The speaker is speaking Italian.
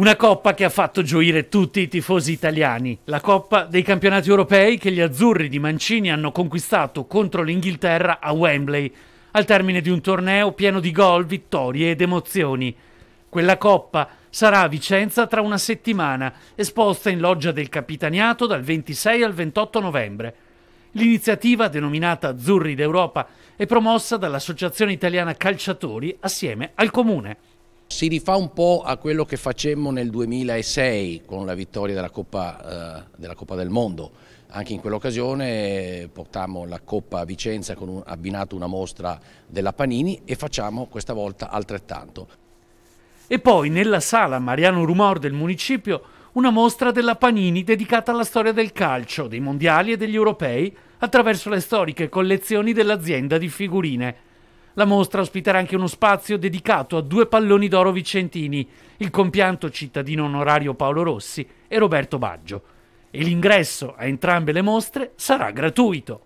Una coppa che ha fatto gioire tutti i tifosi italiani, la coppa dei campionati europei che gli azzurri di Mancini hanno conquistato contro l'Inghilterra a Wembley, al termine di un torneo pieno di gol, vittorie ed emozioni. Quella coppa sarà a Vicenza tra una settimana, esposta in loggia del capitaniato dal 26 al 28 novembre. L'iniziativa, denominata Azzurri d'Europa, è promossa dall'Associazione Italiana Calciatori assieme al Comune. Si rifà un po' a quello che facemmo nel 2006 con la vittoria della Coppa, eh, della Coppa del Mondo. Anche in quell'occasione eh, portammo la Coppa a Vicenza con un, abbinato una mostra della Panini e facciamo questa volta altrettanto. E poi nella sala Mariano Rumor del municipio una mostra della Panini dedicata alla storia del calcio, dei mondiali e degli europei attraverso le storiche collezioni dell'azienda di figurine. La mostra ospiterà anche uno spazio dedicato a due palloni d'oro vicentini, il compianto cittadino onorario Paolo Rossi e Roberto Baggio. E l'ingresso a entrambe le mostre sarà gratuito.